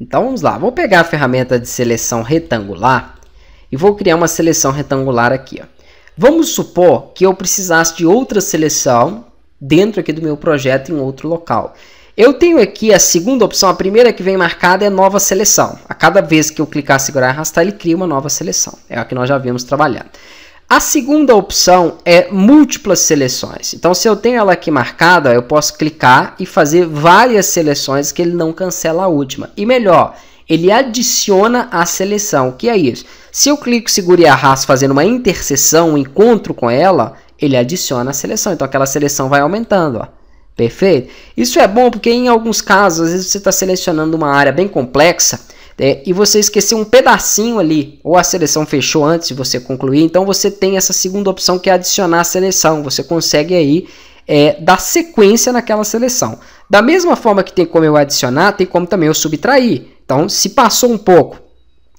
Então vamos lá, vou pegar a ferramenta de seleção retangular e vou criar uma seleção retangular aqui. Ó. Vamos supor que eu precisasse de outra seleção dentro aqui do meu projeto em outro local. Eu tenho aqui a segunda opção, a primeira que vem marcada é nova seleção. A cada vez que eu clicar, segurar e arrastar, ele cria uma nova seleção. É a que nós já vimos trabalhando. A segunda opção é múltiplas seleções. Então, se eu tenho ela aqui marcada, eu posso clicar e fazer várias seleções que ele não cancela a última. E melhor, ele adiciona a seleção, que é isso. Se eu clico, seguro e arrasto fazendo uma interseção, um encontro com ela, ele adiciona a seleção. Então, aquela seleção vai aumentando, ó. Perfeito? Isso é bom porque em alguns casos, às vezes você está selecionando uma área bem complexa é, e você esqueceu um pedacinho ali, ou a seleção fechou antes de você concluir, então você tem essa segunda opção que é adicionar a seleção. Você consegue aí é, dar sequência naquela seleção. Da mesma forma que tem como eu adicionar, tem como também eu subtrair. Então, se passou um pouco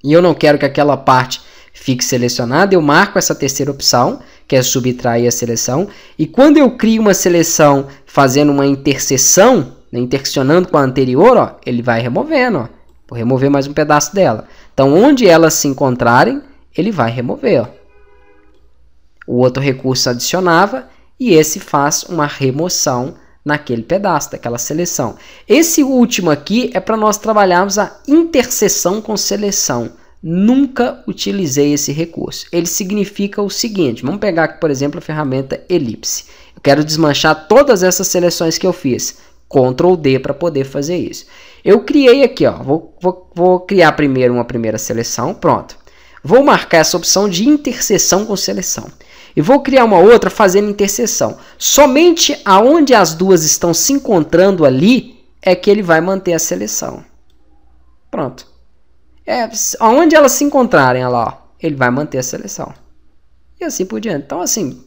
e eu não quero que aquela parte fique selecionada, eu marco essa terceira opção, que é subtrair a seleção. E quando eu crio uma seleção fazendo uma interseção, né, interseccionando com a anterior, ó, ele vai removendo. Ó. Vou remover mais um pedaço dela. Então, onde elas se encontrarem, ele vai remover. Ó. O outro recurso adicionava e esse faz uma remoção naquele pedaço, daquela seleção. Esse último aqui é para nós trabalharmos a interseção com seleção. Nunca utilizei esse recurso. Ele significa o seguinte, vamos pegar aqui, por exemplo, a ferramenta elipse. Eu quero desmanchar todas essas seleções que eu fiz. Ctrl D para poder fazer isso. Eu criei aqui, ó, vou, vou, vou criar primeiro uma primeira seleção, pronto. Vou marcar essa opção de interseção com seleção. E vou criar uma outra fazendo interseção. Somente aonde as duas estão se encontrando ali é que ele vai manter a seleção. Pronto. É, aonde elas se encontrarem, olha lá, ó, ele vai manter a seleção. E assim por diante. Então, assim,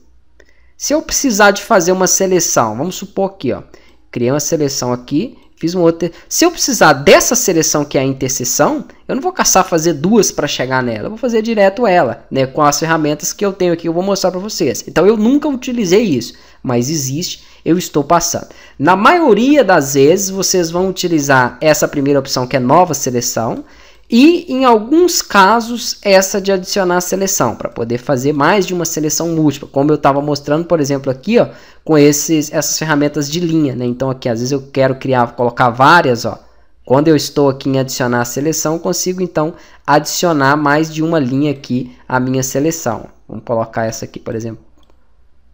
se eu precisar de fazer uma seleção, vamos supor aqui, ó, Criei uma seleção aqui, fiz um outro. Se eu precisar dessa seleção que é a interseção, eu não vou caçar fazer duas para chegar nela, eu vou fazer direto ela, né, com as ferramentas que eu tenho aqui, eu vou mostrar para vocês. Então eu nunca utilizei isso, mas existe, eu estou passando. Na maioria das vezes vocês vão utilizar essa primeira opção que é nova seleção, e em alguns casos, essa de adicionar seleção, para poder fazer mais de uma seleção múltipla, como eu estava mostrando, por exemplo, aqui ó, com esses, essas ferramentas de linha. Né? Então, aqui às vezes eu quero criar, colocar várias. Ó. Quando eu estou aqui em adicionar seleção, consigo então adicionar mais de uma linha aqui à minha seleção. Vamos colocar essa aqui, por exemplo,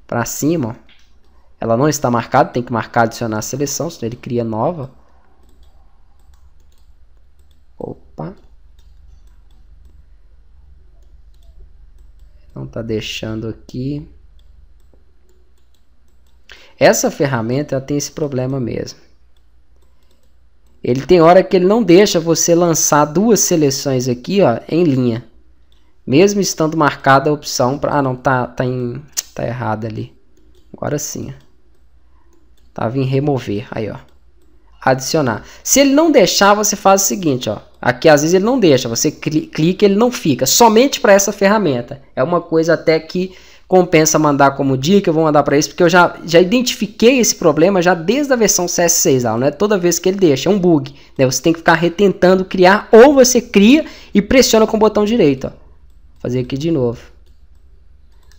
para cima. Ó. Ela não está marcada, tem que marcar adicionar seleção, senão ele cria nova. Opa. Não está deixando aqui. Essa ferramenta tem esse problema mesmo. Ele tem hora que ele não deixa você lançar duas seleções aqui ó, em linha. Mesmo estando marcada a opção para... Ah, não, tá, tá, em... tá errado ali. Agora sim. Tava em remover. Aí, ó. Adicionar. Se ele não deixar, você faz o seguinte, ó. Aqui às vezes ele não deixa, você clica, ele não fica. Somente para essa ferramenta. É uma coisa até que compensa mandar como dica, eu vou mandar para isso, porque eu já, já identifiquei esse problema já desde a versão CS6, não é toda vez que ele deixa, é um bug, né? Você tem que ficar retentando criar, ou você cria e pressiona com o botão direito, ó. Vou fazer aqui de novo.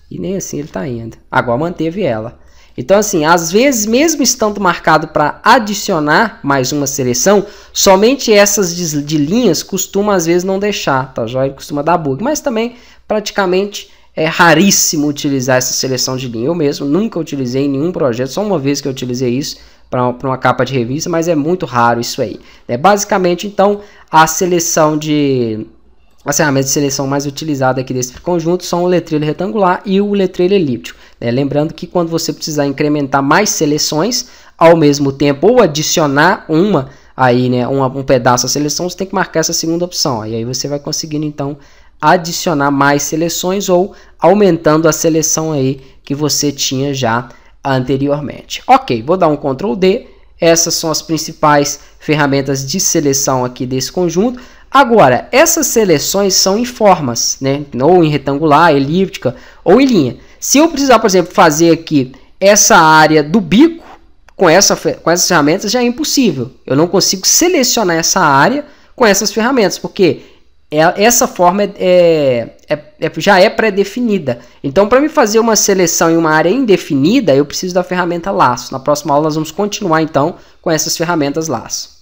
E nem assim ele está indo. Agora manteve ela. Então, assim, às vezes, mesmo estando marcado para adicionar mais uma seleção, somente essas de, de, linhas costuma, às vezes, não deixar, tá joia? Costuma dar bug, mas também praticamente é raríssimo utilizar essa seleção de linha. Eu mesmo nunca utilizei em nenhum projeto, só uma vez que eu utilizei isso para uma capa de revista, mas é muito raro isso aí. Né? Basicamente, então, a seleção de as ferramentas de seleção mais utilizadas aqui desse conjunto são o letreiro retangular e o letreiro elíptico. É, lembrando que quando você precisar incrementar mais seleções ao mesmo tempo ou adicionar uma aí, né, um, um pedaço à seleção, você tem que marcar essa segunda opção. E aí você vai conseguindo então adicionar mais seleções ou aumentando a seleção aí que você tinha já anteriormente. Ok, vou dar um Ctrl D. Essas são as principais ferramentas de seleção aqui desse conjunto. Agora, essas seleções são em formas, né? Ou em retangular, elíptica ou em linha. Se eu precisar, por exemplo, fazer aqui essa área do bico, com, essa, com essas ferramentas já é impossível. Eu não consigo selecionar essa área com essas ferramentas, porque é, essa forma é, é, é, é, já é pré-definida. Então, para me fazer uma seleção em uma área indefinida, eu preciso da ferramenta laço. Na próxima aula, nós vamos continuar então com essas ferramentas laço.